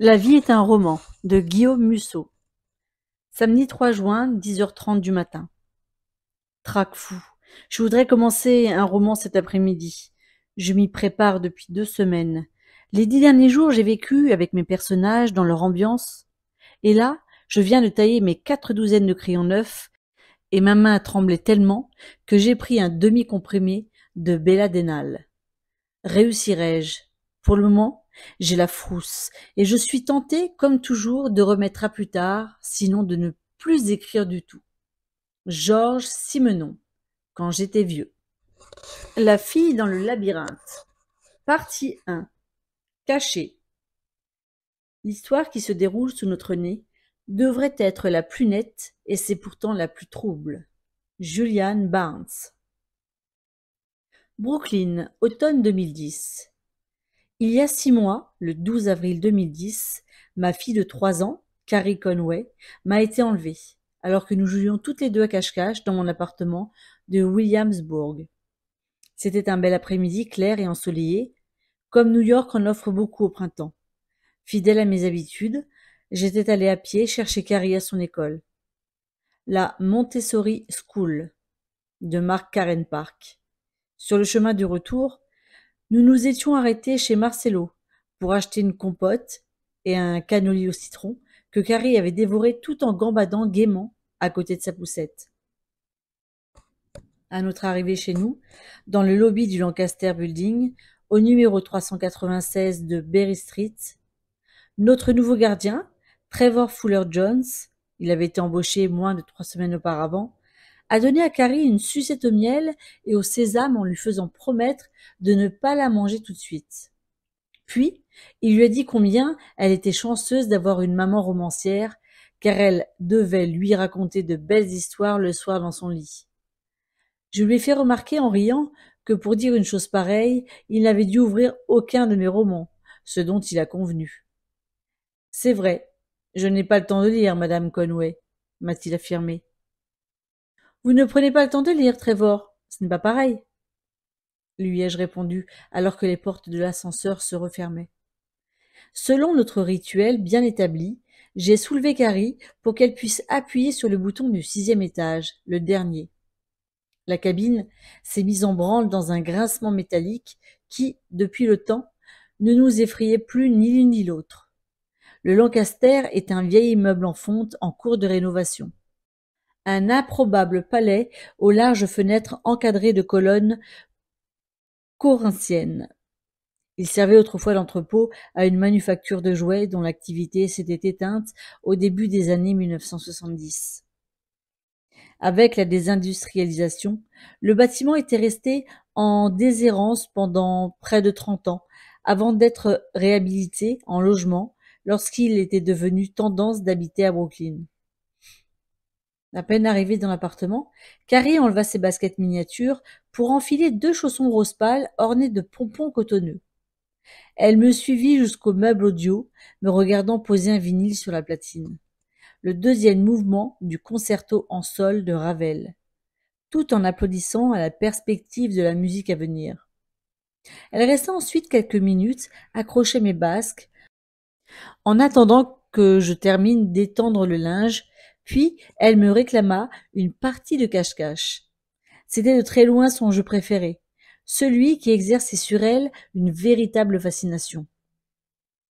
La vie est un roman de Guillaume Musso. Samedi 3 juin, 10h30 du matin. Trac fou. Je voudrais commencer un roman cet après-midi. Je m'y prépare depuis deux semaines. Les dix derniers jours, j'ai vécu avec mes personnages dans leur ambiance. Et là, je viens de tailler mes quatre douzaines de crayons neufs et ma main tremblait tellement que j'ai pris un demi-comprimé de Bella Denal. Réussirai-je? Pour le moment, j'ai la frousse, et je suis tentée, comme toujours, de remettre à plus tard, sinon de ne plus écrire du tout. Georges Simenon, quand j'étais vieux. La fille dans le labyrinthe. Partie 1. Cachée. L'histoire qui se déroule sous notre nez devrait être la plus nette et c'est pourtant la plus trouble. Julianne Barnes. Brooklyn, automne 2010. Il y a six mois, le 12 avril 2010, ma fille de trois ans, Carrie Conway, m'a été enlevée, alors que nous jouions toutes les deux à cache-cache dans mon appartement de Williamsburg. C'était un bel après-midi clair et ensoleillé, comme New York en offre beaucoup au printemps. Fidèle à mes habitudes, j'étais allée à pied chercher Carrie à son école. La Montessori School de Mark Karen Park. Sur le chemin du retour, nous nous étions arrêtés chez Marcello, pour acheter une compote et un cannoli au citron, que Carrie avait dévoré tout en gambadant gaiement à côté de sa poussette. À notre arrivée chez nous, dans le lobby du Lancaster Building, au numéro 396 de Berry Street, notre nouveau gardien, Trevor Fuller Jones, il avait été embauché moins de trois semaines auparavant, a donné à Carrie une sucette au miel et au sésame en lui faisant promettre de ne pas la manger tout de suite. Puis, il lui a dit combien elle était chanceuse d'avoir une maman romancière, car elle devait lui raconter de belles histoires le soir dans son lit. Je lui ai fait remarquer en riant que pour dire une chose pareille, il n'avait dû ouvrir aucun de mes romans, ce dont il a convenu. C'est vrai, je n'ai pas le temps de lire, madame Conway, m'a-t-il affirmé. Vous ne prenez pas le temps de lire, Trevor. Ce n'est pas pareil. Lui ai-je répondu, alors que les portes de l'ascenseur se refermaient. Selon notre rituel bien établi, j'ai soulevé Carrie pour qu'elle puisse appuyer sur le bouton du sixième étage, le dernier. La cabine s'est mise en branle dans un grincement métallique qui, depuis le temps, ne nous effrayait plus ni l'une ni l'autre. Le Lancaster est un vieil immeuble en fonte en cours de rénovation un improbable palais aux larges fenêtres encadrées de colonnes corinthiennes. Il servait autrefois d'entrepôt à une manufacture de jouets dont l'activité s'était éteinte au début des années 1970. Avec la désindustrialisation, le bâtiment était resté en déshérence pendant près de 30 ans avant d'être réhabilité en logement lorsqu'il était devenu tendance d'habiter à Brooklyn. À peine arrivée dans l'appartement, Carrie enleva ses baskets miniatures pour enfiler deux chaussons rose pâle ornés de pompons cotonneux. Elle me suivit jusqu'au meuble audio, me regardant poser un vinyle sur la platine. Le deuxième mouvement du concerto en sol de Ravel, tout en applaudissant à la perspective de la musique à venir. Elle resta ensuite quelques minutes accrochée mes basques, en attendant que je termine d'étendre le linge puis elle me réclama une partie de cache-cache. C'était de très loin son jeu préféré, celui qui exerçait sur elle une véritable fascination.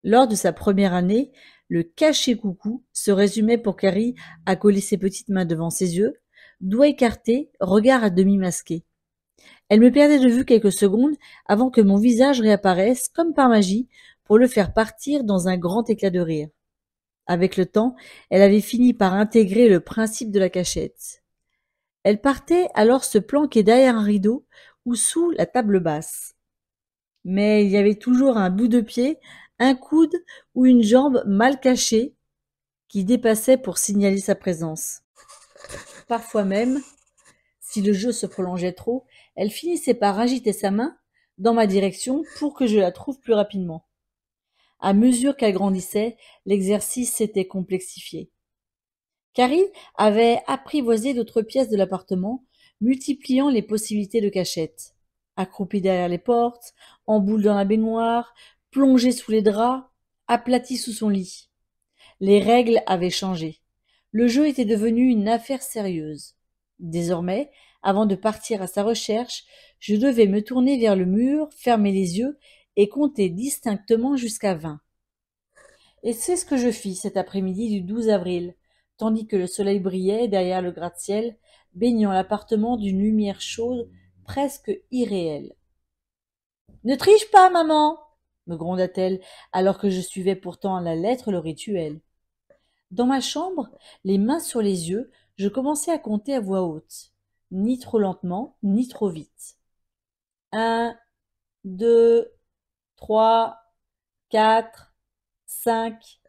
Lors de sa première année, le caché coucou se résumait pour Carrie à coller ses petites mains devant ses yeux, doigts écartés, regard à demi masqué. Elle me perdait de vue quelques secondes avant que mon visage réapparaisse comme par magie pour le faire partir dans un grand éclat de rire. Avec le temps, elle avait fini par intégrer le principe de la cachette. Elle partait alors se planquer derrière un rideau ou sous la table basse. Mais il y avait toujours un bout de pied, un coude ou une jambe mal cachée qui dépassait pour signaler sa présence. Parfois même, si le jeu se prolongeait trop, elle finissait par agiter sa main dans ma direction pour que je la trouve plus rapidement. À mesure qu'elle grandissait, l'exercice s'était complexifié. Carrie avait apprivoisé d'autres pièces de l'appartement, multipliant les possibilités de cachette. Accroupie derrière les portes, en boule dans la baignoire, plongée sous les draps, aplatie sous son lit. Les règles avaient changé. Le jeu était devenu une affaire sérieuse. Désormais, avant de partir à sa recherche, je devais me tourner vers le mur, fermer les yeux et compter distinctement jusqu'à vingt. Et c'est ce que je fis cet après-midi du 12 avril, tandis que le soleil brillait derrière le gratte-ciel, baignant l'appartement d'une lumière chaude presque irréelle. Ne triche pas, maman me gronda-t-elle, alors que je suivais pourtant à la lettre le rituel. Dans ma chambre, les mains sur les yeux, je commençais à compter à voix haute, ni trop lentement, ni trop vite. Un, deux, « Trois, quatre, cinq. »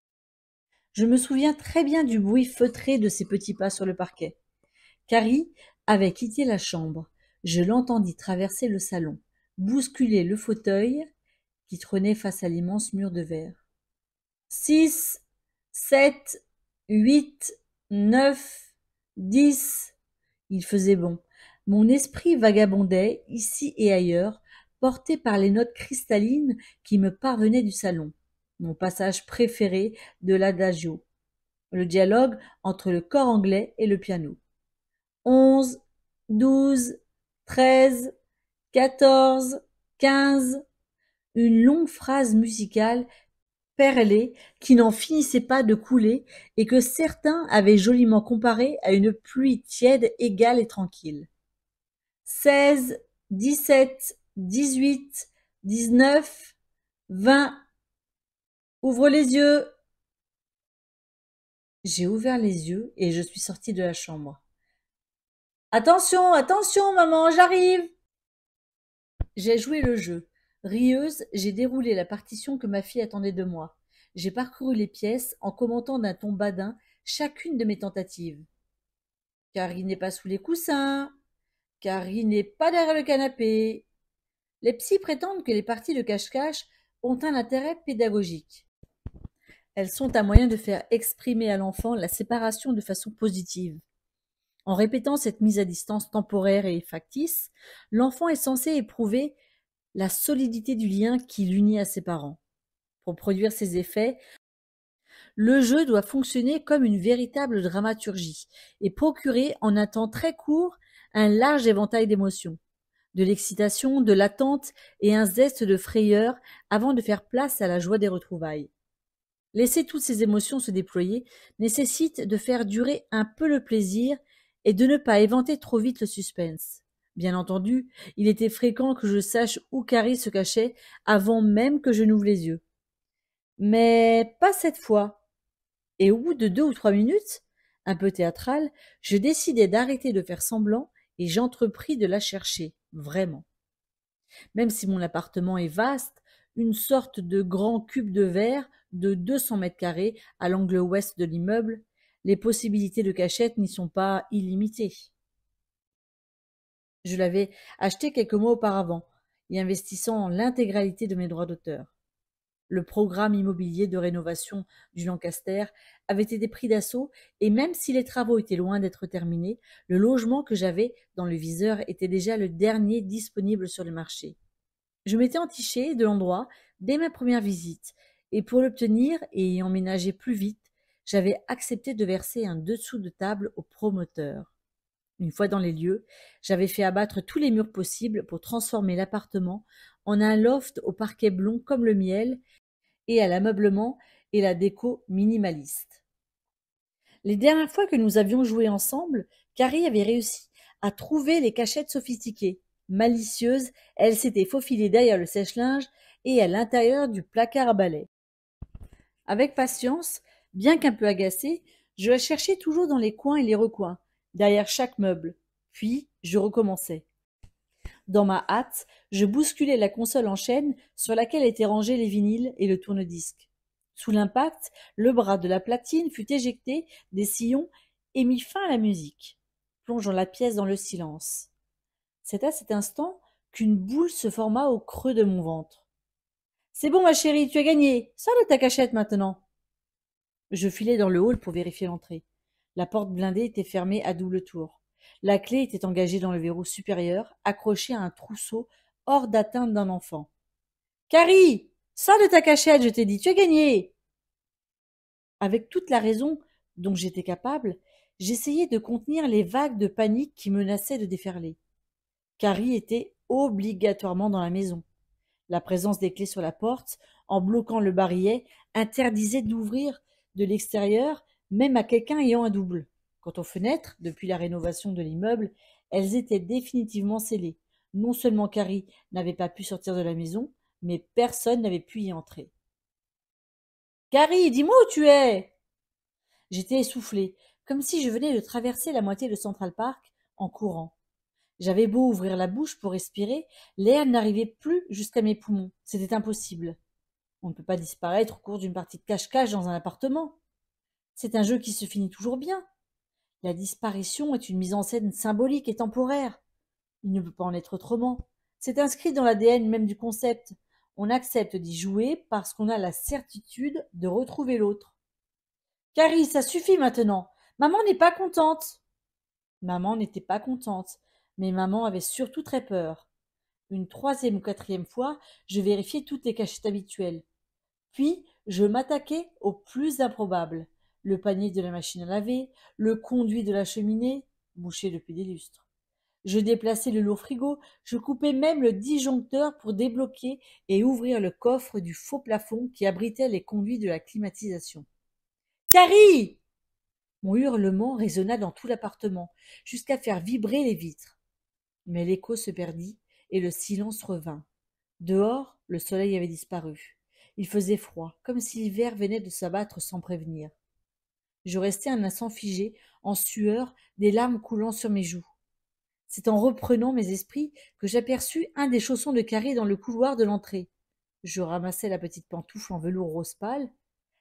Je me souviens très bien du bruit feutré de ses petits pas sur le parquet. Carrie avait quitté la chambre. Je l'entendis traverser le salon, bousculer le fauteuil qui trônait face à l'immense mur de verre. Six, sept, huit, neuf, dix. Il faisait bon. Mon esprit vagabondait, ici et ailleurs, porté par les notes cristallines qui me parvenaient du salon, mon passage préféré de l'adagio, le dialogue entre le corps anglais et le piano. Onze, douze, treize, quatorze, quinze, une longue phrase musicale perlée qui n'en finissait pas de couler et que certains avaient joliment comparée à une pluie tiède égale et tranquille. Seize, dix dix-huit, dix-neuf, vingt. Ouvre les yeux. J'ai ouvert les yeux et je suis sortie de la chambre. Attention, attention, maman, j'arrive. J'ai joué le jeu. Rieuse, j'ai déroulé la partition que ma fille attendait de moi. J'ai parcouru les pièces en commentant d'un ton badin chacune de mes tentatives. Car il n'est pas sous les coussins. Car il n'est pas derrière le canapé. Les psys prétendent que les parties de cache-cache ont un intérêt pédagogique. Elles sont un moyen de faire exprimer à l'enfant la séparation de façon positive. En répétant cette mise à distance temporaire et factice, l'enfant est censé éprouver la solidité du lien qui l'unit à ses parents. Pour produire ces effets, le jeu doit fonctionner comme une véritable dramaturgie et procurer en un temps très court un large éventail d'émotions de l'excitation, de l'attente et un zeste de frayeur avant de faire place à la joie des retrouvailles. Laisser toutes ces émotions se déployer nécessite de faire durer un peu le plaisir et de ne pas éventer trop vite le suspense. Bien entendu, il était fréquent que je sache où Carrie se cachait avant même que je n'ouvre les yeux. Mais pas cette fois. Et au bout de deux ou trois minutes, un peu théâtral, je décidai d'arrêter de faire semblant et j'entrepris de la chercher, vraiment. Même si mon appartement est vaste, une sorte de grand cube de verre de 200 mètres carrés à l'angle ouest de l'immeuble, les possibilités de cachette n'y sont pas illimitées. Je l'avais acheté quelques mois auparavant, y investissant l'intégralité de mes droits d'auteur. Le programme immobilier de rénovation du Lancaster avait été pris d'assaut et même si les travaux étaient loin d'être terminés, le logement que j'avais dans le viseur était déjà le dernier disponible sur le marché. Je m'étais entiché de l'endroit dès ma première visite et pour l'obtenir et y emménager plus vite, j'avais accepté de verser un dessous de table au promoteur. Une fois dans les lieux, j'avais fait abattre tous les murs possibles pour transformer l'appartement en un loft au parquet blond comme le miel et à l'ameublement et la déco minimaliste. Les dernières fois que nous avions joué ensemble, Carrie avait réussi à trouver les cachettes sophistiquées. Malicieuse, elle s'était faufilée derrière le sèche-linge et à l'intérieur du placard à balai. Avec patience, bien qu'un peu agacée, je la cherchais toujours dans les coins et les recoins, derrière chaque meuble. Puis je recommençais. Dans ma hâte, je bousculai la console en chaîne sur laquelle étaient rangés les vinyles et le tourne-disque. Sous l'impact, le bras de la platine fut éjecté des sillons et mit fin à la musique, plongeant la pièce dans le silence. C'est à cet instant qu'une boule se forma au creux de mon ventre. C'est bon, ma chérie, tu as gagné. Sors de ta cachette maintenant. Je filai dans le hall pour vérifier l'entrée. La porte blindée était fermée à double tour. La clé était engagée dans le verrou supérieur, accrochée à un trousseau hors d'atteinte d'un enfant. Carrie, sors de ta cachette, je t'ai dit, tu as gagné. Avec toute la raison dont j'étais capable, j'essayais de contenir les vagues de panique qui menaçaient de déferler. Carrie était obligatoirement dans la maison. La présence des clés sur la porte, en bloquant le barillet, interdisait d'ouvrir de l'extérieur, même à quelqu'un ayant un double. Quant aux fenêtres, depuis la rénovation de l'immeuble, elles étaient définitivement scellées. Non seulement Carrie n'avait pas pu sortir de la maison, mais personne n'avait pu y entrer. Carrie, dis-moi où tu es J'étais essoufflé, comme si je venais de traverser la moitié de Central Park en courant. J'avais beau ouvrir la bouche pour respirer, l'air n'arrivait plus jusqu'à mes poumons. C'était impossible. On ne peut pas disparaître au cours d'une partie de cache-cache dans un appartement. C'est un jeu qui se finit toujours bien, la disparition est une mise en scène symbolique et temporaire. Il ne peut pas en être autrement. C'est inscrit dans l'ADN même du concept. On accepte d'y jouer parce qu'on a la certitude de retrouver l'autre. Carrie, ça suffit maintenant. Maman n'est pas contente. Maman n'était pas contente, mais maman avait surtout très peur. Une troisième ou quatrième fois, je vérifiais toutes les cachettes habituelles. Puis, je m'attaquais au plus improbable le panier de la machine à laver, le conduit de la cheminée, bouché depuis des lustres. Je déplaçai le lourd frigo, je coupai même le disjoncteur pour débloquer et ouvrir le coffre du faux plafond qui abritait les conduits de la climatisation. Carrie Mon hurlement résonna dans tout l'appartement, jusqu'à faire vibrer les vitres. Mais l'écho se perdit et le silence revint. Dehors, le soleil avait disparu. Il faisait froid, comme si l'hiver venait de s'abattre sans prévenir. Je restai un instant figé, en sueur, des larmes coulant sur mes joues. C'est en reprenant mes esprits que j'aperçus un des chaussons de carré dans le couloir de l'entrée. Je ramassai la petite pantoufle en velours rose pâle.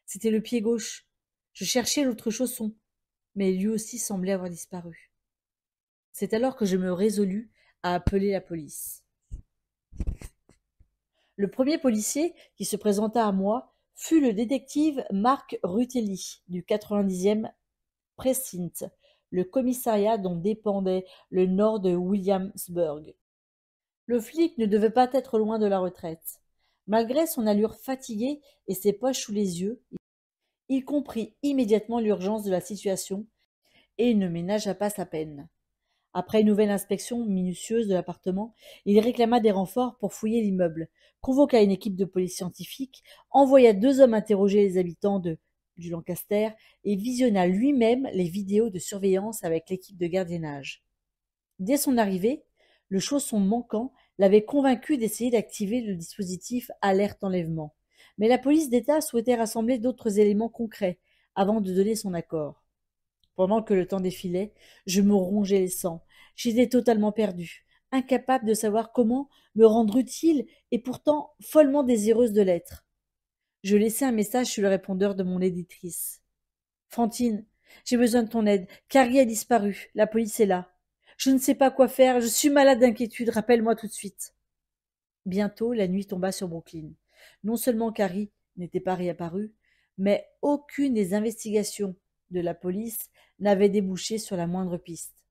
C'était le pied gauche. Je cherchais l'autre chausson, mais lui aussi semblait avoir disparu. C'est alors que je me résolus à appeler la police. Le premier policier qui se présenta à moi fut le détective Marc Rutelli du 90e Precinct, le commissariat dont dépendait le nord de Williamsburg. Le flic ne devait pas être loin de la retraite. Malgré son allure fatiguée et ses poches sous les yeux, il comprit immédiatement l'urgence de la situation et ne ménagea pas sa peine. Après une nouvelle inspection minutieuse de l'appartement, il réclama des renforts pour fouiller l'immeuble, convoqua une équipe de police scientifique, envoya deux hommes interroger les habitants de du Lancaster et visionna lui-même les vidéos de surveillance avec l'équipe de gardiennage. Dès son arrivée, le chausson manquant l'avait convaincu d'essayer d'activer le dispositif alerte enlèvement. Mais la police d'État souhaitait rassembler d'autres éléments concrets avant de donner son accord. Pendant que le temps défilait, je me rongeais les sangs. J'étais totalement perdue, incapable de savoir comment me rendre utile et pourtant follement désireuse de l'être. Je laissai un message sur le répondeur de mon éditrice. Fantine, j'ai besoin de ton aide. Carrie a disparu. La police est là. Je ne sais pas quoi faire. Je suis malade d'inquiétude. Rappelle-moi tout de suite. Bientôt, la nuit tomba sur Brooklyn. Non seulement Carrie n'était pas réapparue, mais aucune des investigations de la police n'avait débouché sur la moindre piste.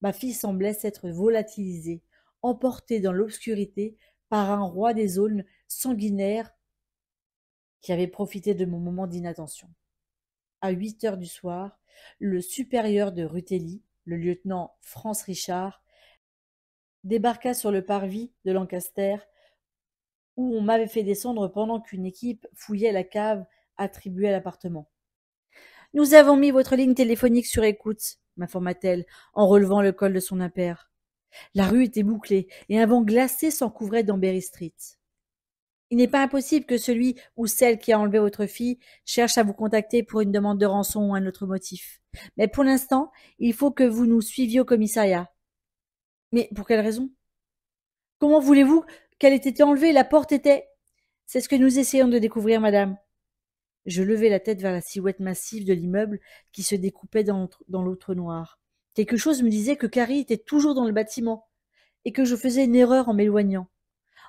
Ma fille semblait s'être volatilisée, emportée dans l'obscurité par un roi des zones sanguinaires qui avait profité de mon moment d'inattention. À huit heures du soir, le supérieur de Rutelli, le lieutenant France Richard, débarqua sur le parvis de Lancaster où on m'avait fait descendre pendant qu'une équipe fouillait la cave attribuée à l'appartement. Nous avons mis votre ligne téléphonique sur écoute, m'informa-t-elle, en relevant le col de son impair. La rue était bouclée, et un vent glacé couvrait dans Berry Street. Il n'est pas impossible que celui ou celle qui a enlevé votre fille cherche à vous contacter pour une demande de rançon ou un autre motif. Mais pour l'instant, il faut que vous nous suiviez au commissariat. Mais pour quelle raison Comment voulez-vous qu'elle ait été enlevée La porte était. C'est ce que nous essayons de découvrir, madame. Je levai la tête vers la silhouette massive de l'immeuble qui se découpait dans l'autre noir. Quelque chose me disait que Carrie était toujours dans le bâtiment et que je faisais une erreur en m'éloignant.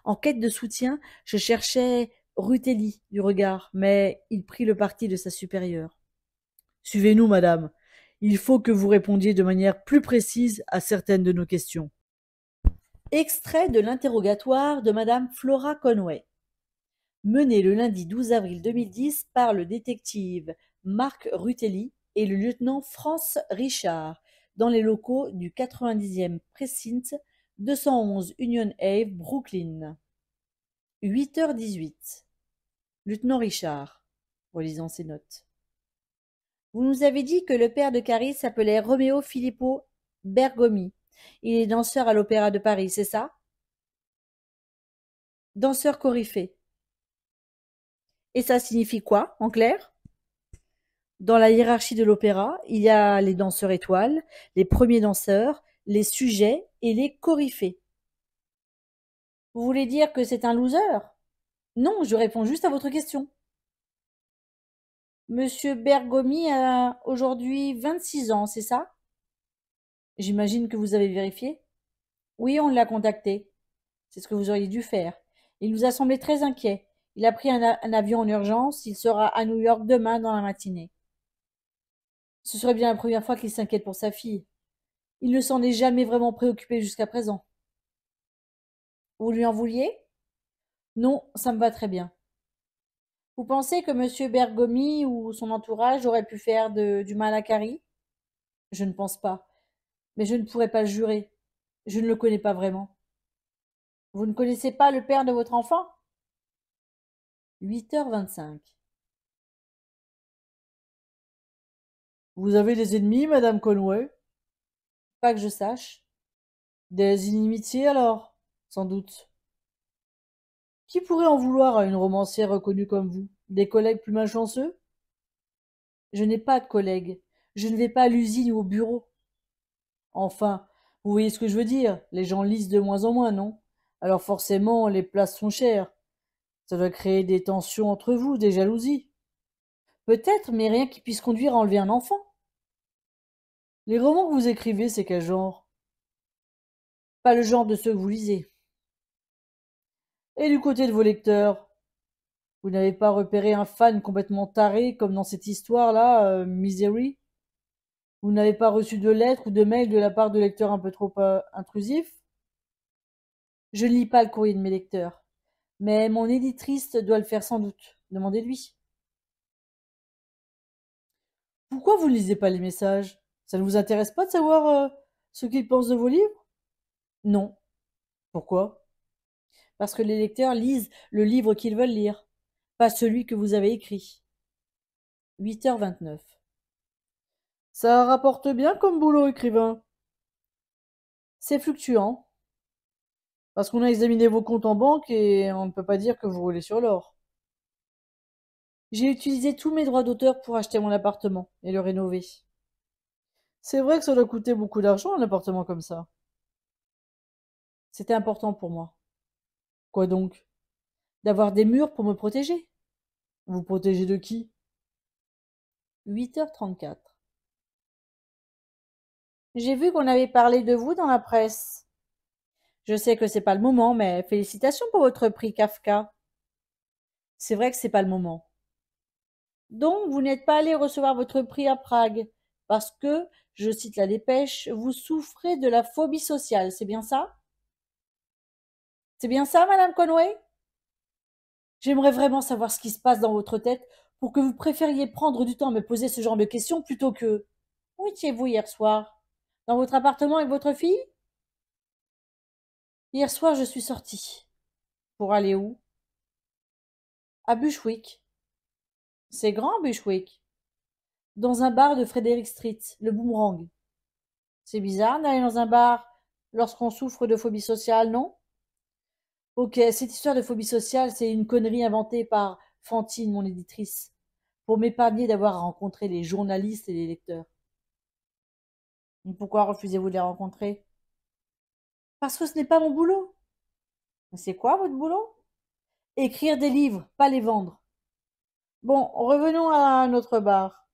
En quête de soutien, je cherchais Rutelli du regard, mais il prit le parti de sa supérieure. Suivez-nous, madame. Il faut que vous répondiez de manière plus précise à certaines de nos questions. Extrait de l'interrogatoire de madame Flora Conway. Mené le lundi 12 avril 2010 par le détective Marc Rutelli et le lieutenant France Richard dans les locaux du 90e Precinct 211 Union Ave, Brooklyn. 8h18. Lieutenant Richard, relisant ses notes. Vous nous avez dit que le père de Carrie s'appelait Romeo Filippo Bergomi. Il est danseur à l'Opéra de Paris, c'est ça Danseur coryphée. Et ça signifie quoi, en clair Dans la hiérarchie de l'opéra, il y a les danseurs étoiles, les premiers danseurs, les sujets et les coryphées. Vous voulez dire que c'est un loser Non, je réponds juste à votre question. Monsieur Bergomi a aujourd'hui 26 ans, c'est ça J'imagine que vous avez vérifié Oui, on l'a contacté. C'est ce que vous auriez dû faire. Il nous a semblé très inquiet. Il a pris un, avion en urgence. Il sera à New York demain dans la matinée. Ce serait bien la première fois qu'il s'inquiète pour sa fille. Il ne s'en est jamais vraiment préoccupé jusqu'à présent. Vous lui en vouliez Non, ça me va très bien. Vous pensez que M. Bergomi ou son entourage auraient pu faire du mal à Carrie Je ne pense pas. Mais je ne pourrais pas jurer. Je ne le connais pas vraiment. Vous ne connaissez pas le père de votre enfant 8h25 Vous avez des ennemis, madame Conway? Pas que je sache. Des inimitiés, alors? Sans doute. Qui pourrait en vouloir à une romancière reconnue comme vous? Des collègues plus malchanceux? Je n'ai pas de collègues. Je ne vais pas à l'usine ou au bureau. Enfin, vous voyez ce que je veux dire. Les gens lisent de moins en moins, non? Alors forcément, les places sont chères. Ça doit créer des tensions entre vous, des jalousies. Peut-être, mais rien qui puisse conduire à enlever un enfant. Les romans que vous écrivez, c'est quel genre Pas le genre de ceux que vous lisez. Et du côté de vos lecteurs Vous n'avez pas repéré un fan complètement taré comme dans cette histoire-là, euh, Misery Vous n'avez pas reçu de lettres ou de mails de la part de lecteurs un peu trop euh, intrusifs Je ne lis pas le courrier de mes lecteurs. Mais mon éditrice doit le faire sans doute. Demandez-lui. Pourquoi vous ne lisez pas les messages Ça ne vous intéresse pas de savoir euh, ce qu'ils pensent de vos livres Non. Pourquoi Parce que les lecteurs lisent le livre qu'ils veulent lire, pas celui que vous avez écrit. 8h29. Ça rapporte bien comme boulot écrivain. C'est fluctuant, parce qu'on a examiné vos comptes en banque et on ne peut pas dire que vous roulez sur l'or. J'ai utilisé tous mes droits d'auteur pour acheter mon appartement et le rénover. C'est vrai que ça doit coûter beaucoup d'argent un appartement comme ça. C'était important pour moi. Quoi donc D'avoir des murs pour me protéger. Vous protéger de qui 8h34. J'ai vu qu'on avait parlé de vous dans la presse. Je sais que c'est pas le moment, mais félicitations pour votre prix Kafka. C'est vrai que c'est pas le moment. Donc, vous n'êtes pas allé recevoir votre prix à Prague, parce que, je cite la dépêche, vous souffrez de la phobie sociale, c'est bien ça? C'est bien ça, Madame Conway? J'aimerais vraiment savoir ce qui se passe dans votre tête pour que vous préfériez prendre du temps à me poser ce genre de questions plutôt que. Où étiez-vous hier soir Dans votre appartement avec votre fille Hier soir je suis sortie. Pour aller où? À Bushwick. C'est grand, Bushwick. Dans un bar de Frederick Street, le Boomerang. C'est bizarre d'aller dans un bar lorsqu'on souffre de phobie sociale, non? Ok, cette histoire de phobie sociale, c'est une connerie inventée par Fantine, mon éditrice, pour m'épargner d'avoir rencontré les journalistes et les lecteurs. Pourquoi refusez-vous de les rencontrer parce que ce n'est pas mon boulot. c'est quoi votre boulot Écrire des livres, pas les vendre. Bon, revenons à notre bar.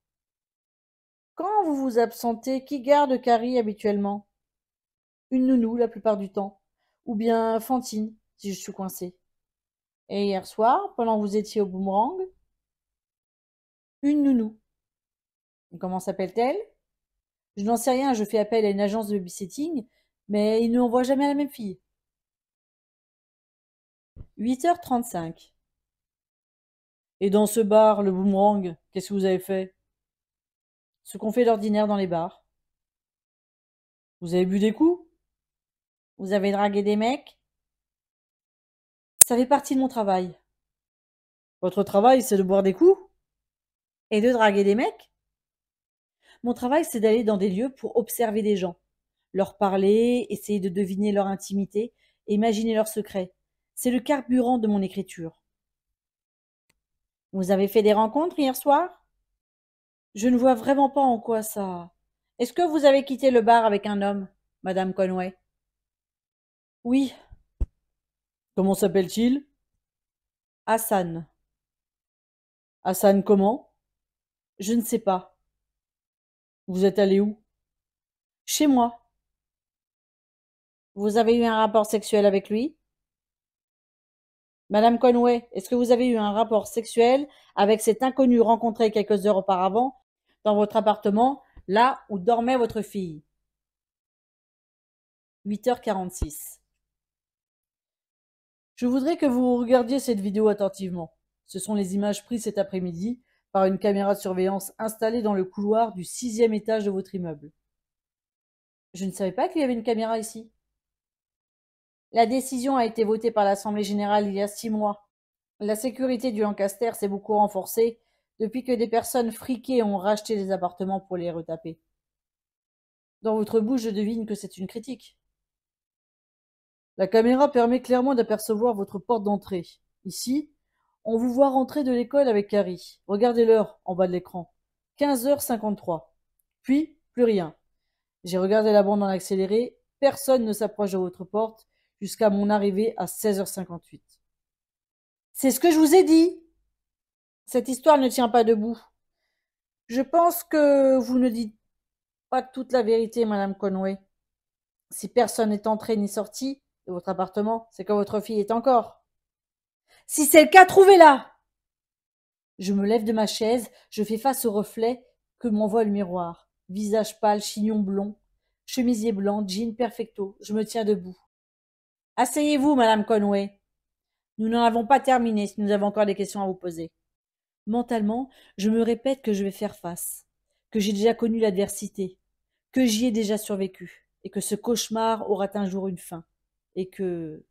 Quand vous vous absentez, qui garde Carrie habituellement Une nounou la plupart du temps, ou bien Fantine si je suis coincée. Et hier soir, pendant que vous étiez au boomerang, une nounou. comment s'appelle-t-elle Je n'en sais rien, je fais appel à une agence de babysitting mais il ne voit jamais la même fille. 8h35. Et dans ce bar, le boomerang, qu'est-ce que vous avez fait Ce qu'on fait d'ordinaire dans les bars. Vous avez bu des coups Vous avez dragué des mecs Ça fait partie de mon travail. Votre travail, c'est de boire des coups Et de draguer des mecs Mon travail, c'est d'aller dans des lieux pour observer des gens leur parler, essayer de deviner leur intimité, imaginer leurs secrets. C'est le carburant de mon écriture. Vous avez fait des rencontres hier soir Je ne vois vraiment pas en quoi ça. Est-ce que vous avez quitté le bar avec un homme, Madame Conway Oui. Comment s'appelle-t-il Hassan. Hassan comment Je ne sais pas. Vous êtes allé où Chez moi. Vous avez eu un rapport sexuel avec lui Madame Conway, est-ce que vous avez eu un rapport sexuel avec cet inconnu rencontré quelques heures auparavant dans votre appartement, là où dormait votre fille 8h46. Je voudrais que vous regardiez cette vidéo attentivement. Ce sont les images prises cet après-midi par une caméra de surveillance installée dans le couloir du sixième étage de votre immeuble. Je ne savais pas qu'il y avait une caméra ici. La décision a été votée par l'Assemblée générale il y a six mois. La sécurité du Lancaster s'est beaucoup renforcée depuis que des personnes friquées ont racheté des appartements pour les retaper. Dans votre bouche, je devine que c'est une critique. La caméra permet clairement d'apercevoir votre porte d'entrée. Ici, on vous voit rentrer de l'école avec Carrie. Regardez l'heure en bas de l'écran. 15h53. Puis, plus rien. J'ai regardé la bande en accéléré. Personne ne s'approche de votre porte jusqu'à mon arrivée à 16h58. C'est ce que je vous ai dit. Cette histoire ne tient pas debout. Je pense que vous ne dites pas toute la vérité, Madame Conway. Si personne n'est entré ni sorti de votre appartement, c'est que votre fille est encore. Si c'est le cas, trouvez-la. Je me lève de ma chaise, je fais face au reflet que m'envoie le miroir. Visage pâle, chignon blond, chemisier blanc, jean perfecto. Je me tiens debout. Asseyez-vous, madame Conway. Nous n'en avons pas terminé si nous avons encore des questions à vous poser. Mentalement, je me répète que je vais faire face, que j'ai déjà connu l'adversité, que j'y ai déjà survécu, et que ce cauchemar aura un jour une fin, et que.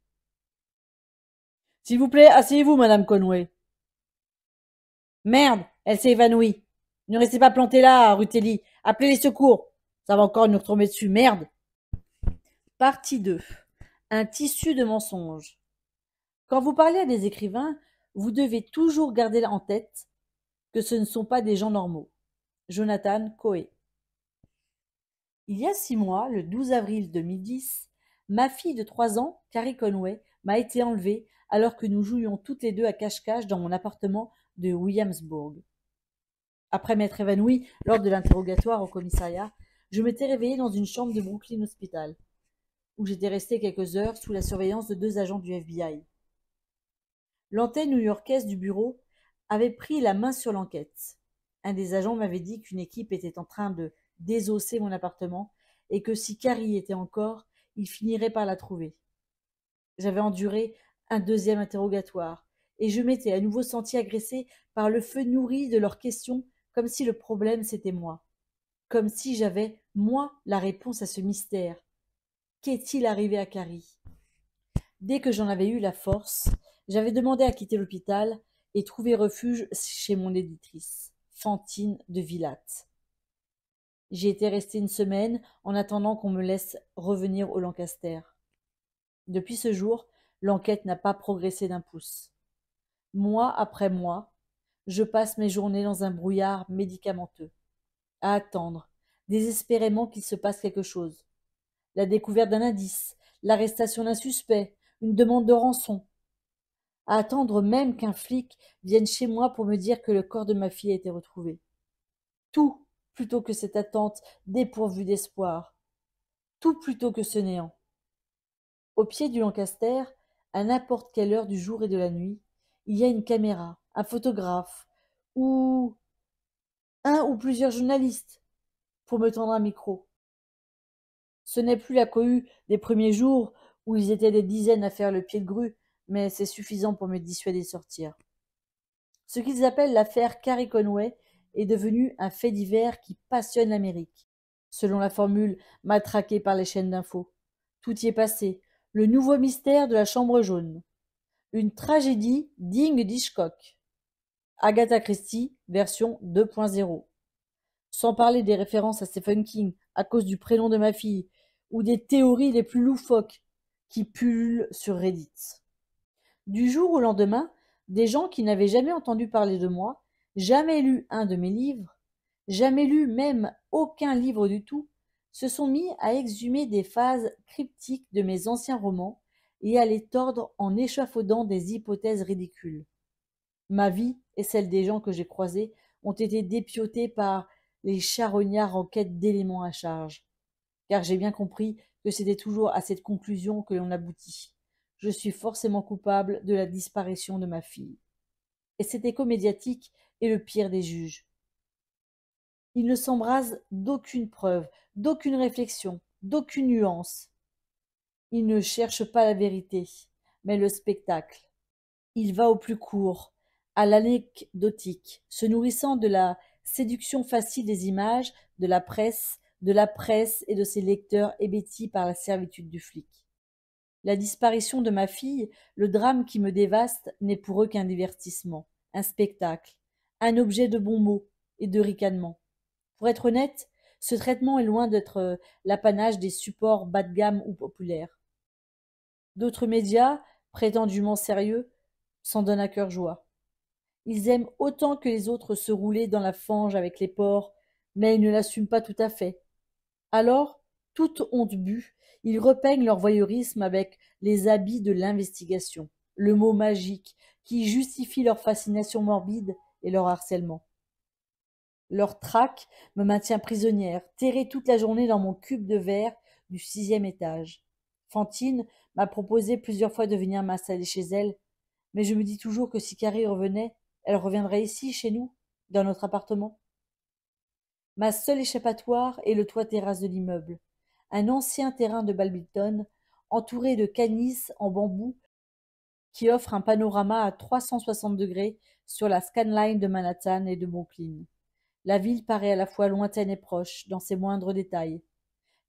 S'il vous plaît, asseyez-vous, madame Conway. Merde, elle s'est évanouie. Ne restez pas plantée là, Rutelli. Appelez les secours. Ça va encore nous retomber dessus, merde. Partie 2 un tissu de mensonges. Quand vous parlez à des écrivains, vous devez toujours garder en tête que ce ne sont pas des gens normaux. Jonathan Coe. Il y a six mois, le 12 avril 2010, ma fille de trois ans, Carrie Conway, m'a été enlevée alors que nous jouions toutes les deux à cache-cache dans mon appartement de Williamsburg. Après m'être évanouie lors de l'interrogatoire au commissariat, je m'étais réveillée dans une chambre de Brooklyn Hospital où j'étais resté quelques heures sous la surveillance de deux agents du FBI. L'antenne new-yorkaise du bureau avait pris la main sur l'enquête. Un des agents m'avait dit qu'une équipe était en train de désosser mon appartement et que si Carrie était encore, il finirait par la trouver. J'avais enduré un deuxième interrogatoire et je m'étais à nouveau senti agressé par le feu nourri de leurs questions comme si le problème c'était moi, comme si j'avais, moi, la réponse à ce mystère, Qu'est-il arrivé à Carrie Dès que j'en avais eu la force, j'avais demandé à quitter l'hôpital et trouver refuge chez mon éditrice, Fantine de Villatte. J'y étais restée une semaine en attendant qu'on me laisse revenir au Lancaster. Depuis ce jour, l'enquête n'a pas progressé d'un pouce. Mois après moi, je passe mes journées dans un brouillard médicamenteux, à attendre, désespérément qu'il se passe quelque chose, la découverte d'un indice, l'arrestation d'un suspect, une demande de rançon. À attendre même qu'un flic vienne chez moi pour me dire que le corps de ma fille a été retrouvé. Tout plutôt que cette attente dépourvue d'espoir. Tout plutôt que ce néant. Au pied du Lancaster, à n'importe quelle heure du jour et de la nuit, il y a une caméra, un photographe, ou un ou plusieurs journalistes pour me tendre un micro. Ce n'est plus la cohue des premiers jours où ils étaient des dizaines à faire le pied de grue, mais c'est suffisant pour me dissuader de sortir. Ce qu'ils appellent l'affaire Carrie Conway est devenu un fait divers qui passionne l'Amérique. Selon la formule matraquée par les chaînes d'infos, tout y est passé. Le nouveau mystère de la chambre jaune. Une tragédie digne d'Hitchcock. Agatha Christie, version 2.0. Sans parler des références à Stephen King à cause du prénom de ma fille, ou des théories les plus loufoques qui pullulent sur Reddit. Du jour au lendemain, des gens qui n'avaient jamais entendu parler de moi, jamais lu un de mes livres, jamais lu même aucun livre du tout, se sont mis à exhumer des phases cryptiques de mes anciens romans et à les tordre en échafaudant des hypothèses ridicules. Ma vie et celle des gens que j'ai croisés ont été dépiautées par les charognards en quête d'éléments à charge, car j'ai bien compris que c'était toujours à cette conclusion que l'on aboutit. Je suis forcément coupable de la disparition de ma fille. Et cet écho médiatique est le pire des juges. Il ne s'embrase d'aucune preuve, d'aucune réflexion, d'aucune nuance. Il ne cherche pas la vérité, mais le spectacle. Il va au plus court, à l'anecdotique, se nourrissant de la séduction facile des images, de la presse de la presse et de ses lecteurs hébétis par la servitude du flic. La disparition de ma fille, le drame qui me dévaste, n'est pour eux qu'un divertissement, un spectacle, un objet de bons mots et de ricanements. Pour être honnête, ce traitement est loin d'être euh, l'apanage des supports bas de gamme ou populaires. D'autres médias, prétendument sérieux, s'en donnent à cœur joie. Ils aiment autant que les autres se rouler dans la fange avec les porcs, mais ils ne l'assument pas tout à fait alors, toutes honte bu, ils repeignent leur voyeurisme avec les habits de l'investigation, le mot magique qui justifie leur fascination morbide et leur harcèlement. Leur traque me maintient prisonnière, terrée toute la journée dans mon cube de verre du sixième étage. Fantine m'a proposé plusieurs fois de venir m'installer chez elle, mais je me dis toujours que si Carrie revenait, elle reviendrait ici, chez nous, dans notre appartement. Ma seule échappatoire est le toit terrasse de l'immeuble, un ancien terrain de Balbilton, entouré de canis en bambou, qui offre un panorama à 360 degrés sur la scanline de Manhattan et de Brooklyn. La ville paraît à la fois lointaine et proche dans ses moindres détails.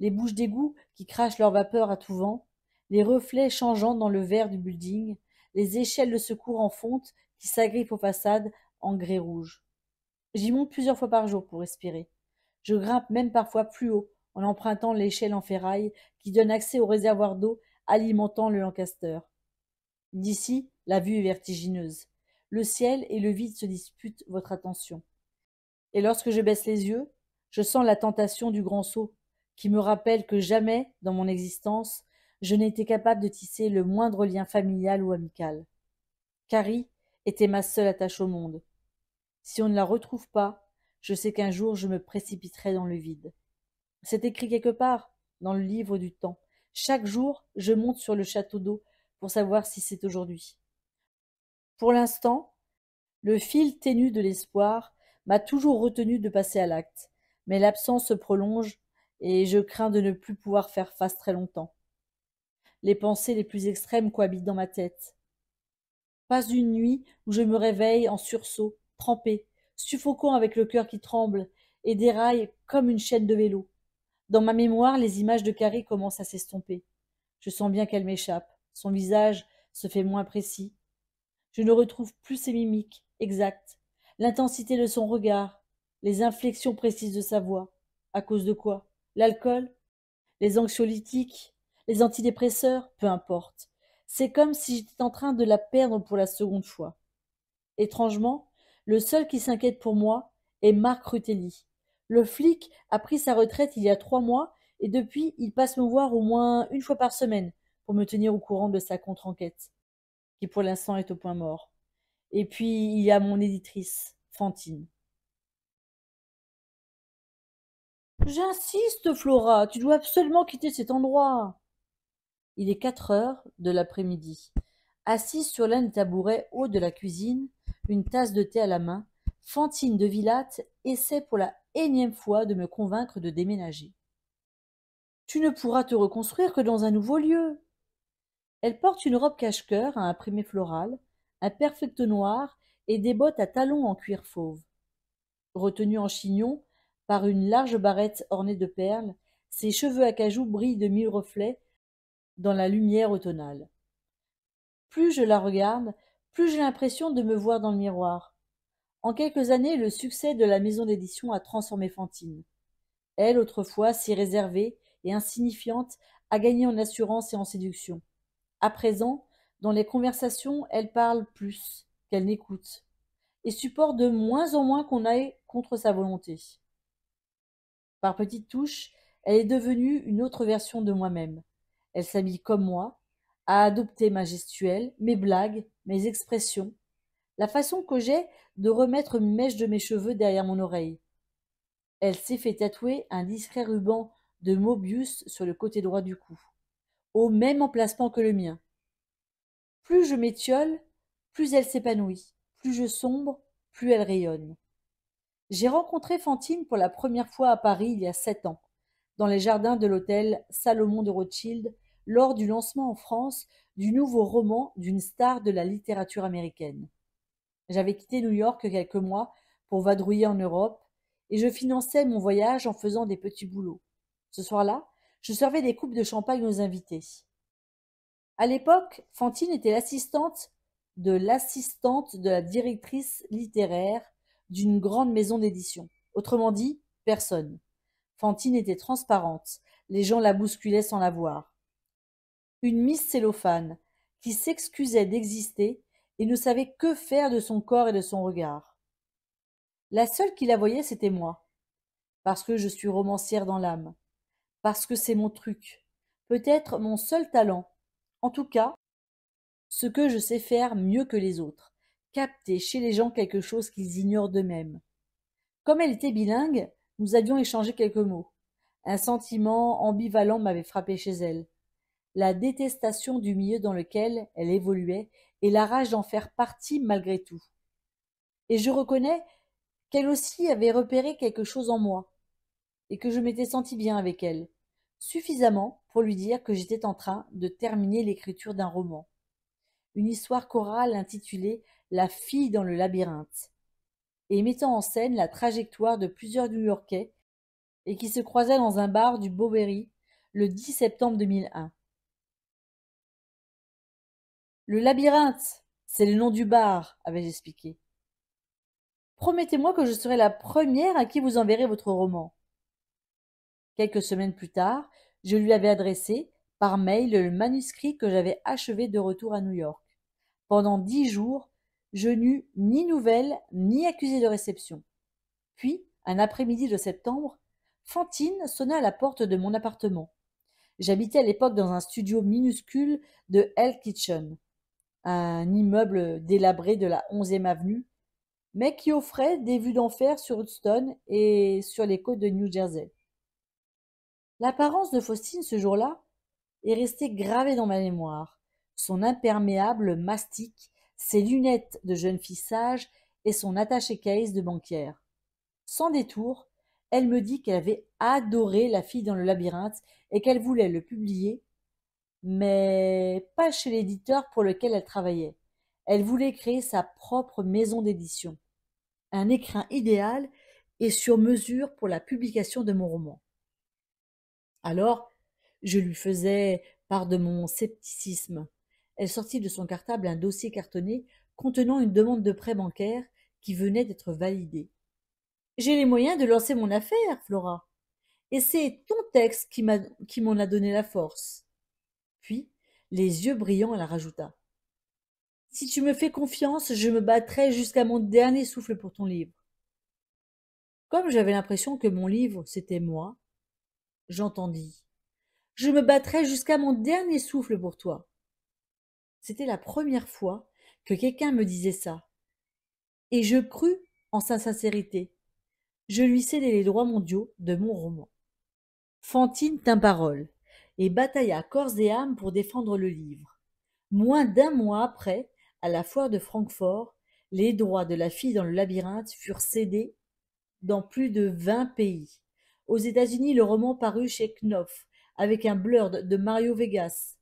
Les bouches d'égout qui crachent leur vapeur à tout vent, les reflets changeants dans le verre du building, les échelles de secours en fonte qui s'agrippent aux façades en grès rouge. J'y monte plusieurs fois par jour pour respirer. Je grimpe même parfois plus haut en empruntant l'échelle en ferraille qui donne accès au réservoir d'eau alimentant le Lancaster. D'ici, la vue est vertigineuse. Le ciel et le vide se disputent votre attention. Et lorsque je baisse les yeux, je sens la tentation du grand saut, qui me rappelle que jamais, dans mon existence, je n'étais capable de tisser le moindre lien familial ou amical. Carrie était ma seule attache au monde. Si on ne la retrouve pas, je sais qu'un jour je me précipiterai dans le vide. C'est écrit quelque part, dans le livre du temps. Chaque jour, je monte sur le château d'eau pour savoir si c'est aujourd'hui. Pour l'instant, le fil ténu de l'espoir m'a toujours retenu de passer à l'acte, mais l'absence se prolonge et je crains de ne plus pouvoir faire face très longtemps. Les pensées les plus extrêmes cohabitent dans ma tête. Pas une nuit où je me réveille en sursaut, trempé, suffocant avec le cœur qui tremble et déraille comme une chaîne de vélo. Dans ma mémoire, les images de Carré commencent à s'estomper. Je sens bien qu'elle m'échappe. Son visage se fait moins précis. Je ne retrouve plus ses mimiques exactes, l'intensité de son regard, les inflexions précises de sa voix. À cause de quoi L'alcool Les anxiolytiques Les antidépresseurs Peu importe. C'est comme si j'étais en train de la perdre pour la seconde fois. Étrangement, le seul qui s'inquiète pour moi est Marc Rutelli. Le flic a pris sa retraite il y a trois mois et depuis, il passe me voir au moins une fois par semaine pour me tenir au courant de sa contre-enquête, qui pour l'instant est au point mort. Et puis, il y a mon éditrice, Fantine. J'insiste, Flora, tu dois absolument quitter cet endroit. Il est quatre heures de l'après-midi. Assise sur l'un des tabourets haut de la cuisine, une tasse de thé à la main, Fantine de Villatte essaie pour la énième fois de me convaincre de déménager. Tu ne pourras te reconstruire que dans un nouveau lieu. Elle porte une robe cache-cœur à imprimé floral, un perfect noir et des bottes à talons en cuir fauve. Retenue en chignon par une large barrette ornée de perles, ses cheveux à cajou brillent de mille reflets dans la lumière automnale. Plus je la regarde, plus j'ai l'impression de me voir dans le miroir. En quelques années, le succès de la maison d'édition a transformé Fantine. Elle, autrefois si réservée et insignifiante, a gagné en assurance et en séduction. À présent, dans les conversations, elle parle plus qu'elle n'écoute et supporte de moins en moins qu'on aille contre sa volonté. Par petites touches, elle est devenue une autre version de moi-même. Elle s'habille comme moi, à adopter ma gestuelle, mes blagues, mes expressions, la façon que j'ai de remettre une mèche de mes cheveux derrière mon oreille. Elle s'est fait tatouer un discret ruban de Mobius sur le côté droit du cou, au même emplacement que le mien. Plus je m'étiole, plus elle s'épanouit, plus je sombre, plus elle rayonne. J'ai rencontré Fantine pour la première fois à Paris il y a sept ans, dans les jardins de l'hôtel Salomon de Rothschild lors du lancement en France du nouveau roman d'une star de la littérature américaine. J'avais quitté New York quelques mois pour vadrouiller en Europe, et je finançais mon voyage en faisant des petits boulots. Ce soir-là, je servais des coupes de champagne aux invités. À l'époque, Fantine était l'assistante de l'assistante de la directrice littéraire d'une grande maison d'édition. Autrement dit, personne. Fantine était transparente. Les gens la bousculaient sans la voir une Miss Cellophane, qui s'excusait d'exister et ne savait que faire de son corps et de son regard. La seule qui la voyait, c'était moi. Parce que je suis romancière dans l'âme. Parce que c'est mon truc. Peut-être mon seul talent. En tout cas, ce que je sais faire mieux que les autres. Capter chez les gens quelque chose qu'ils ignorent d'eux-mêmes. Comme elle était bilingue, nous avions échangé quelques mots. Un sentiment ambivalent m'avait frappé chez elle la détestation du milieu dans lequel elle évoluait et la rage d'en faire partie malgré tout. Et je reconnais qu'elle aussi avait repéré quelque chose en moi, et que je m'étais senti bien avec elle, suffisamment pour lui dire que j'étais en train de terminer l'écriture d'un roman, une histoire chorale intitulée La fille dans le labyrinthe, et mettant en scène la trajectoire de plusieurs New-Yorkais et qui se croisaient dans un bar du Bowery le 10 septembre 2001. Le labyrinthe, c'est le nom du bar, avais-je expliqué. Promettez-moi que je serai la première à qui vous enverrez votre roman. Quelques semaines plus tard, je lui avais adressé, par mail, le manuscrit que j'avais achevé de retour à New York. Pendant dix jours, je n'eus ni nouvelles, ni accusé de réception. Puis, un après-midi de septembre, Fantine sonna à la porte de mon appartement. J'habitais à l'époque dans un studio minuscule de Hell Kitchen un immeuble délabré de la onzième avenue, mais qui offrait des vues d'enfer sur Houston et sur les côtes de New Jersey. L'apparence de Faustine ce jour-là est restée gravée dans ma mémoire. Son imperméable mastic, ses lunettes de jeune fille sage et son attaché caisse de banquière. Sans détour, elle me dit qu'elle avait adoré La fille dans le labyrinthe et qu'elle voulait le publier mais pas chez l'éditeur pour lequel elle travaillait. Elle voulait créer sa propre maison d'édition, un écrin idéal et sur mesure pour la publication de mon roman. Alors, je lui faisais part de mon scepticisme. Elle sortit de son cartable un dossier cartonné contenant une demande de prêt bancaire qui venait d'être validée. J'ai les moyens de lancer mon affaire, Flora. Et c'est ton texte qui m'en a, a donné la force. Puis, les yeux brillants, elle rajouta. Si tu me fais confiance, je me battrai jusqu'à mon dernier souffle pour ton livre. Comme j'avais l'impression que mon livre, c'était moi, j'entendis. Je me battrai jusqu'à mon dernier souffle pour toi. C'était la première fois que quelqu'un me disait ça. Et je crus en sa sincérité. Je lui cédai les droits mondiaux de mon roman. Fantine tint parole et batailla corps et âme pour défendre le livre. Moins d'un mois après, à la foire de Francfort, les droits de la fille dans le labyrinthe furent cédés dans plus de vingt pays. Aux États-Unis, le roman parut chez Knopf avec un blur de Mario Vegas,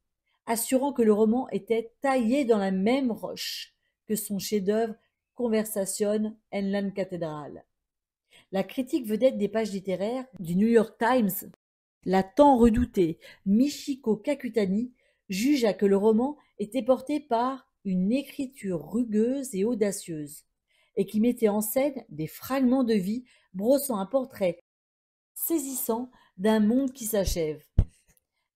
assurant que le roman était taillé dans la même roche que son chef-d'œuvre Conversation en la cathédrale ». La critique vedette des pages littéraires du New York Times la tant redoutée Michiko Kakutani jugea que le roman était porté par une écriture rugueuse et audacieuse, et qui mettait en scène des fragments de vie brossant un portrait saisissant d'un monde qui s'achève.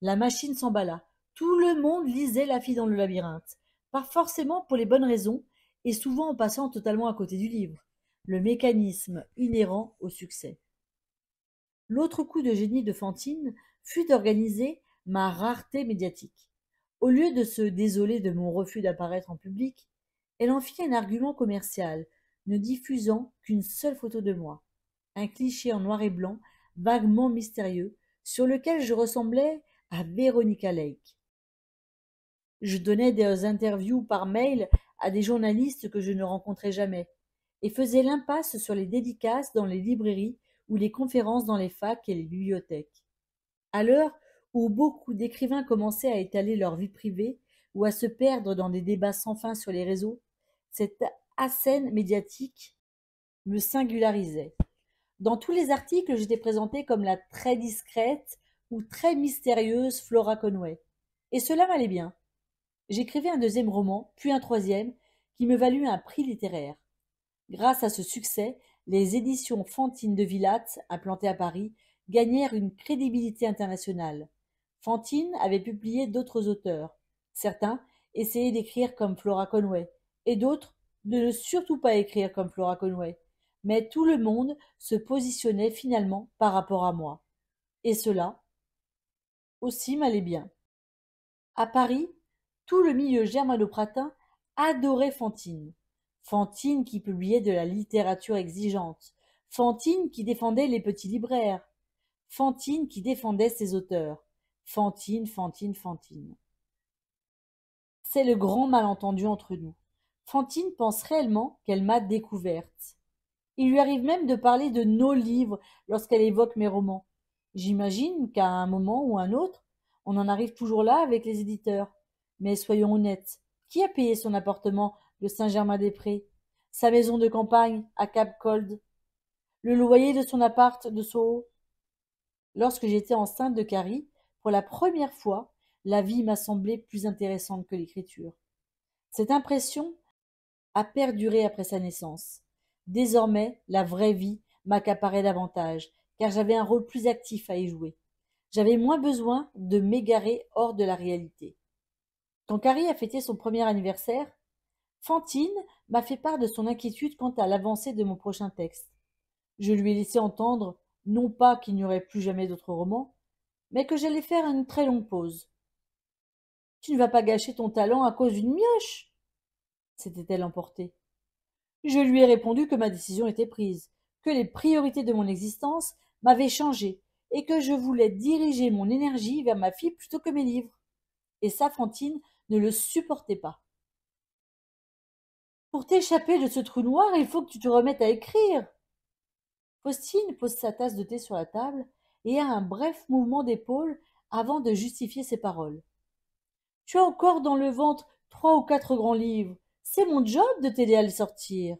La machine s'emballa. Tout le monde lisait La fille dans le labyrinthe, pas forcément pour les bonnes raisons, et souvent en passant totalement à côté du livre, le mécanisme inhérent au succès. L'autre coup de génie de Fantine fut d'organiser ma rareté médiatique. Au lieu de se désoler de mon refus d'apparaître en public, elle en fit un argument commercial, ne diffusant qu'une seule photo de moi, un cliché en noir et blanc, vaguement mystérieux, sur lequel je ressemblais à Veronica Lake. Je donnais des interviews par mail à des journalistes que je ne rencontrais jamais, et faisais l'impasse sur les dédicaces dans les librairies ou les conférences dans les facs et les bibliothèques. À l'heure où beaucoup d'écrivains commençaient à étaler leur vie privée ou à se perdre dans des débats sans fin sur les réseaux, cette scène médiatique me singularisait. Dans tous les articles, j'étais présentée comme la très discrète ou très mystérieuse Flora Conway. Et cela m'allait bien. J'écrivais un deuxième roman, puis un troisième, qui me valut un prix littéraire. Grâce à ce succès, les éditions Fantine de Villatte, implantées à Paris, gagnèrent une crédibilité internationale. Fantine avait publié d'autres auteurs. Certains essayaient d'écrire comme Flora Conway, et d'autres de ne surtout pas écrire comme Flora Conway. Mais tout le monde se positionnait finalement par rapport à moi. Et cela aussi m'allait bien. À Paris, tout le milieu germano-pratin adorait Fantine. Fantine qui publiait de la littérature exigeante, Fantine qui défendait les petits libraires, Fantine qui défendait ses auteurs, Fantine, Fantine, Fantine. C'est le grand malentendu entre nous. Fantine pense réellement qu'elle m'a découverte. Il lui arrive même de parler de nos livres lorsqu'elle évoque mes romans. J'imagine qu'à un moment ou un autre, on en arrive toujours là avec les éditeurs. Mais soyons honnêtes, qui a payé son appartement le Saint-Germain-des-Prés, sa maison de campagne à Cap Cold, le loyer de son appart de Soho. Lorsque j'étais enceinte de Carrie, pour la première fois, la vie m'a semblé plus intéressante que l'écriture. Cette impression a perduré après sa naissance. Désormais, la vraie vie m'accaparait davantage, car j'avais un rôle plus actif à y jouer. J'avais moins besoin de m'égarer hors de la réalité. Quand Carrie a fêté son premier anniversaire, Fantine m'a fait part de son inquiétude quant à l'avancée de mon prochain texte. Je lui ai laissé entendre, non pas qu'il n'y aurait plus jamais d'autres romans, mais que j'allais faire une très longue pause. Tu ne vas pas gâcher ton talent à cause d'une mioche s'était-elle emportée. Je lui ai répondu que ma décision était prise, que les priorités de mon existence m'avaient changé et que je voulais diriger mon énergie vers ma fille plutôt que mes livres. Et ça, Fantine ne le supportait pas. Pour t'échapper de ce trou noir, il faut que tu te remettes à écrire. Faustine pose sa tasse de thé sur la table et a un bref mouvement d'épaule avant de justifier ses paroles. Tu as encore dans le ventre trois ou quatre grands livres. C'est mon job de t'aider à les sortir.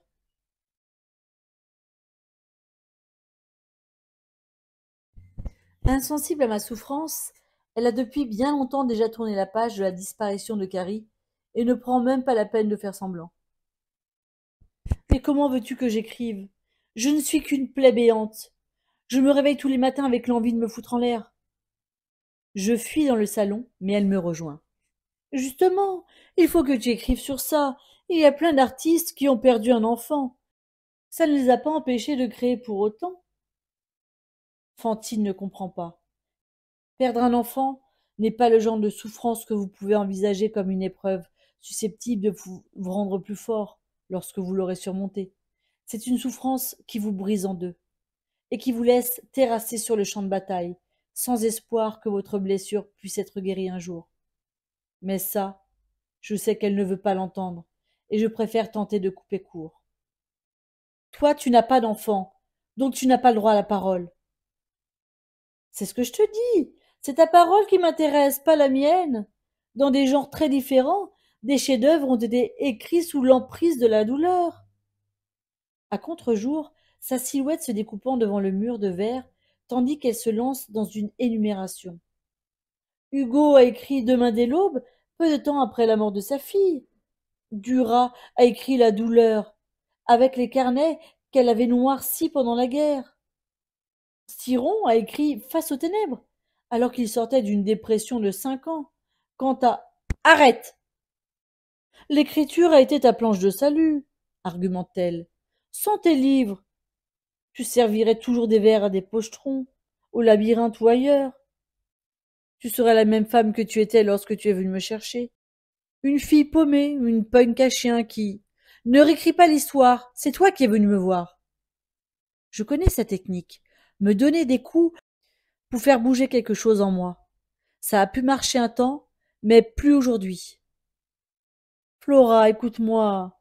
Insensible à ma souffrance, elle a depuis bien longtemps déjà tourné la page de la disparition de Carrie et ne prend même pas la peine de faire semblant comment veux-tu que j'écrive Je ne suis qu'une plaie béante. Je me réveille tous les matins avec l'envie de me foutre en l'air. Je fuis dans le salon, mais elle me rejoint. Justement, il faut que tu écrives sur ça. Il y a plein d'artistes qui ont perdu un enfant. Ça ne les a pas empêchés de créer pour autant. Fantine ne comprend pas. Perdre un enfant n'est pas le genre de souffrance que vous pouvez envisager comme une épreuve susceptible de vous rendre plus fort lorsque vous l'aurez surmontée. C'est une souffrance qui vous brise en deux et qui vous laisse terrasser sur le champ de bataille, sans espoir que votre blessure puisse être guérie un jour. Mais ça, je sais qu'elle ne veut pas l'entendre, et je préfère tenter de couper court. Toi, tu n'as pas d'enfant, donc tu n'as pas le droit à la parole. C'est ce que je te dis. C'est ta parole qui m'intéresse, pas la mienne. Dans des genres très différents, des chefs-d'œuvre ont été écrits sous l'emprise de la douleur. À contre-jour, sa silhouette se découpant devant le mur de verre, tandis qu'elle se lance dans une énumération. Hugo a écrit Demain dès l'aube, peu de temps après la mort de sa fille. Dura a écrit La douleur, avec les carnets qu'elle avait noircis pendant la guerre. Siron a écrit Face aux ténèbres, alors qu'il sortait d'une dépression de cinq ans. Quant à Arrête L'écriture a été ta planche de salut, argumente-t-elle. Sans tes livres, tu servirais toujours des verres à des pochetrons, au labyrinthe ou ailleurs. Tu serais la même femme que tu étais lorsque tu es venue me chercher. Une fille paumée, une pogne à chien qui. Ne réécris pas l'histoire, c'est toi qui es venue me voir. Je connais sa technique. Me donner des coups pour faire bouger quelque chose en moi. Ça a pu marcher un temps, mais plus aujourd'hui. Flora, écoute-moi.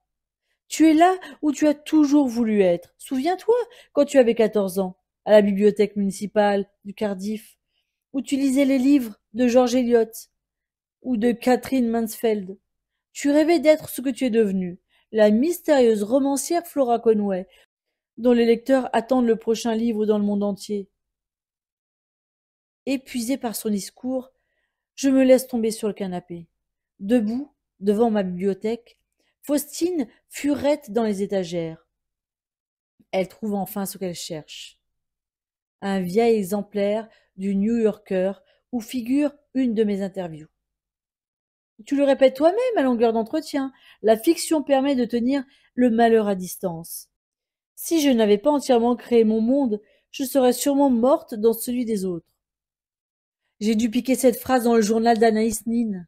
Tu es là où tu as toujours voulu être. Souviens-toi, quand tu avais quatorze ans, à la bibliothèque municipale du Cardiff, où tu lisais les livres de George Eliot ou de Catherine Mansfeld. Tu rêvais d'être ce que tu es devenue, la mystérieuse romancière Flora Conway, dont les lecteurs attendent le prochain livre dans le monde entier. Épuisé par son discours, je me laisse tomber sur le canapé. Debout, devant ma bibliothèque, Faustine furette dans les étagères. Elle trouve enfin ce qu'elle cherche. Un vieil exemplaire du New Yorker où figure une de mes interviews. Tu le répètes toi-même à longueur d'entretien. La fiction permet de tenir le malheur à distance. Si je n'avais pas entièrement créé mon monde, je serais sûrement morte dans celui des autres. J'ai dû piquer cette phrase dans le journal d'Anaïs Nin.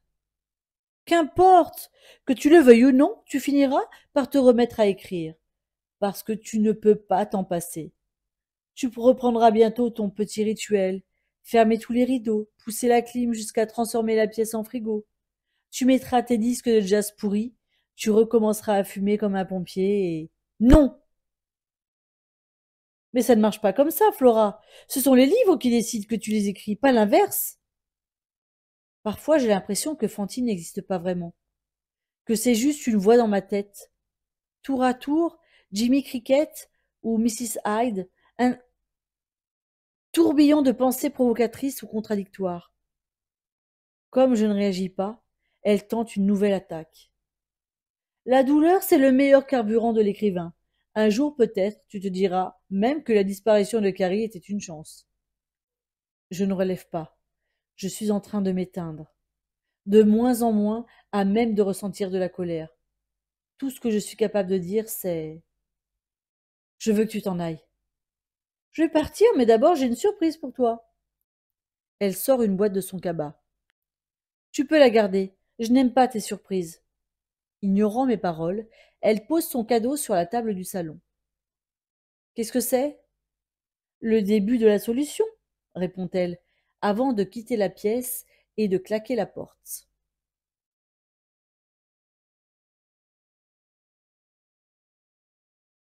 Qu'importe, que tu le veuilles ou non, tu finiras par te remettre à écrire, parce que tu ne peux pas t'en passer. Tu reprendras bientôt ton petit rituel, fermer tous les rideaux, pousser la clim jusqu'à transformer la pièce en frigo. Tu mettras tes disques de jazz pourri, tu recommenceras à fumer comme un pompier et... Non! Mais ça ne marche pas comme ça, Flora. Ce sont les livres qui décident que tu les écris, pas l'inverse. Parfois j'ai l'impression que Fantine n'existe pas vraiment, que c'est juste une voix dans ma tête. Tour à tour, Jimmy Cricket ou Mrs. Hyde, un tourbillon de pensées provocatrices ou contradictoires. Comme je ne réagis pas, elle tente une nouvelle attaque. La douleur, c'est le meilleur carburant de l'écrivain. Un jour peut-être, tu te diras même que la disparition de Carrie était une chance. Je ne relève pas je suis en train de m'éteindre, de moins en moins à même de ressentir de la colère. Tout ce que je suis capable de dire, c'est Je veux que tu t'en ailles. Je vais partir, mais d'abord j'ai une surprise pour toi. Elle sort une boîte de son cabas. Tu peux la garder, je n'aime pas tes surprises. Ignorant mes paroles, elle pose son cadeau sur la table du salon. Qu'est-ce que c'est Le début de la solution, répond-elle, avant de quitter la pièce et de claquer la porte.